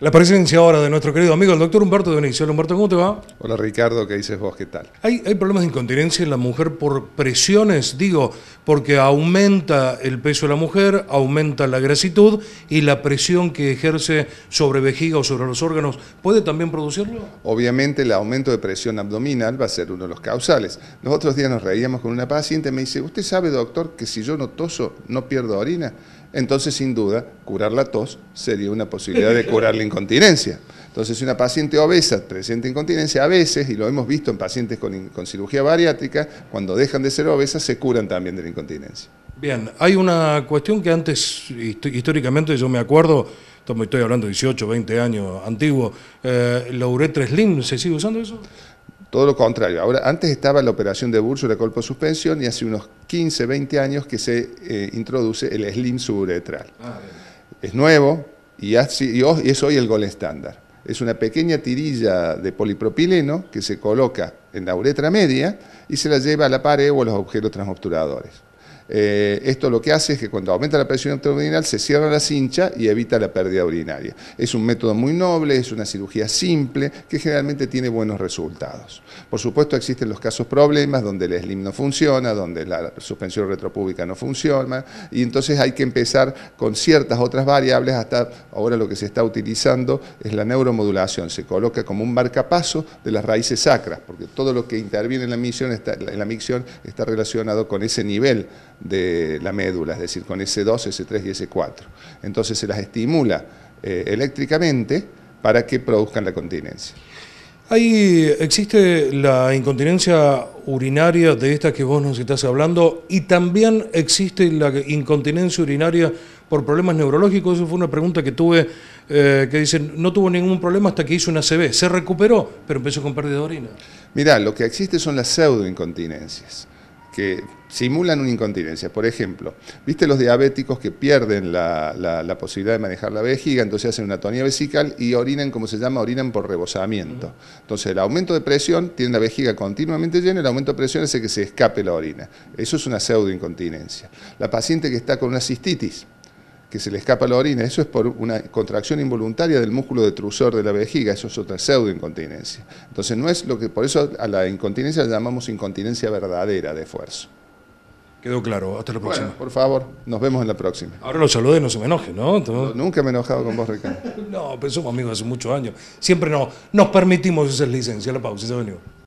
La presencia ahora de nuestro querido amigo, el doctor Humberto de Hola Humberto, ¿cómo te va? Hola Ricardo, ¿qué dices vos? ¿Qué tal? ¿Hay, problemas de incontinencia en la mujer por presiones? Digo, porque aumenta el peso de la mujer, aumenta la grasitud y la presión que ejerce sobre vejiga o sobre los órganos, ¿puede también producirlo? Obviamente el aumento de presión abdominal va a ser uno de los causales. Los días nos reíamos con una paciente, me dice, ¿usted sabe doctor que si yo no toso no pierdo orina? entonces sin duda curar la tos sería una posibilidad de curar la incontinencia. Entonces si una paciente obesa presenta incontinencia, a veces, y lo hemos visto en pacientes con, cirugía bariátrica, cuando dejan de ser obesas se curan también de la incontinencia. Bien, hay una cuestión que antes, históricamente yo me acuerdo, estoy hablando de 18, 20 años antiguo, eh, la uretra slim, ¿se sigue usando eso? Todo lo contrario. Ahora, antes estaba la operación de bursura de colpo suspensión, y hace unos 15, 20 años que se eh, introduce el slim suburetral. Ah, es nuevo y, y, es hoy el gol estándar. Es una pequeña tirilla de polipropileno que se coloca en la uretra media y se la lleva a la pared o a los objetos transobturadores. Eh, esto lo que hace es que cuando aumenta la presión abdominal se cierra la cincha y evita la pérdida urinaria. Es un método muy noble, es una cirugía simple que generalmente tiene buenos resultados. Por supuesto existen los casos problemas donde el slim no funciona, donde la suspensión retropúbica no funciona y entonces hay que empezar con ciertas otras variables hasta ahora lo que se está utilizando es la neuromodulación, se coloca como un marcapaso de las raíces sacras porque todo lo que interviene en la misión está, en la micción está relacionado con ese nivel de la médula, es decir, con S2, S3 y S4. Entonces se las estimula eh, eléctricamente para que produzcan la continencia. Ahí existe la incontinencia urinaria de esta que vos nos estás hablando y también existe la incontinencia urinaria por problemas neurológicos. Eso fue una pregunta que tuve eh, que dicen, no tuvo ningún problema hasta que hizo una CB. Se recuperó, pero empezó con pérdida de orina. Mirá, lo que existe son las pseudoincontinencias que simulan una incontinencia. Por ejemplo, ¿viste los diabéticos que pierden la, posibilidad de manejar la vejiga? Entonces hacen una tonía vesical y orinan, como se llama, orinan por rebosamiento. Entonces el aumento de presión tiene la vejiga continuamente llena, el aumento de presión hace que se escape la orina. Eso es una pseudoincontinencia. La paciente que está con una cistitis, que se le escapa la orina, eso es por una contracción involuntaria del músculo detrusor de la vejiga, eso es otra pseudoincontinencia. Entonces no es lo que, por eso a la incontinencia la llamamos incontinencia verdadera de esfuerzo. Quedó claro, hasta la próxima. por favor, nos vemos en la próxima. Ahora lo saludé, no se me enoje, ¿no? nunca me he enojado con vos, Ricardo. no, pero somos amigos hace muchos años. Siempre no, nos permitimos esa licencia La pausa, se